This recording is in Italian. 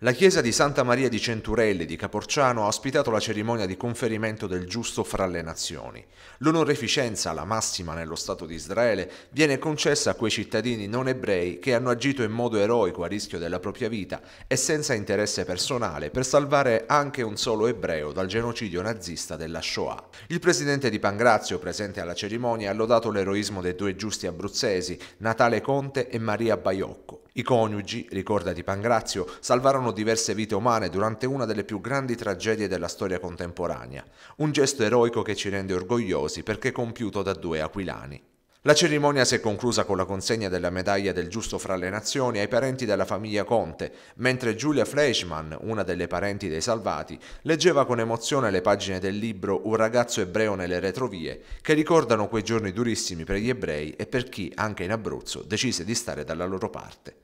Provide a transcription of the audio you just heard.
La chiesa di Santa Maria di Centurelli di Caporciano ha ospitato la cerimonia di conferimento del giusto fra le nazioni. L'onoreficenza, la massima nello Stato di Israele, viene concessa a quei cittadini non ebrei che hanno agito in modo eroico a rischio della propria vita e senza interesse personale per salvare anche un solo ebreo dal genocidio nazista della Shoah. Il presidente di Pangrazio, presente alla cerimonia, ha lodato l'eroismo dei due giusti abruzzesi, Natale Conte e Maria Baiocco i coniugi, ricorda Di Pangrazio, salvarono diverse vite umane durante una delle più grandi tragedie della storia contemporanea, un gesto eroico che ci rende orgogliosi perché compiuto da due aquilani. La cerimonia si è conclusa con la consegna della medaglia del giusto fra le nazioni ai parenti della famiglia Conte, mentre Giulia Fleischmann, una delle parenti dei salvati, leggeva con emozione le pagine del libro Un ragazzo ebreo nelle retrovie, che ricordano quei giorni durissimi per gli ebrei e per chi, anche in Abruzzo, decise di stare dalla loro parte.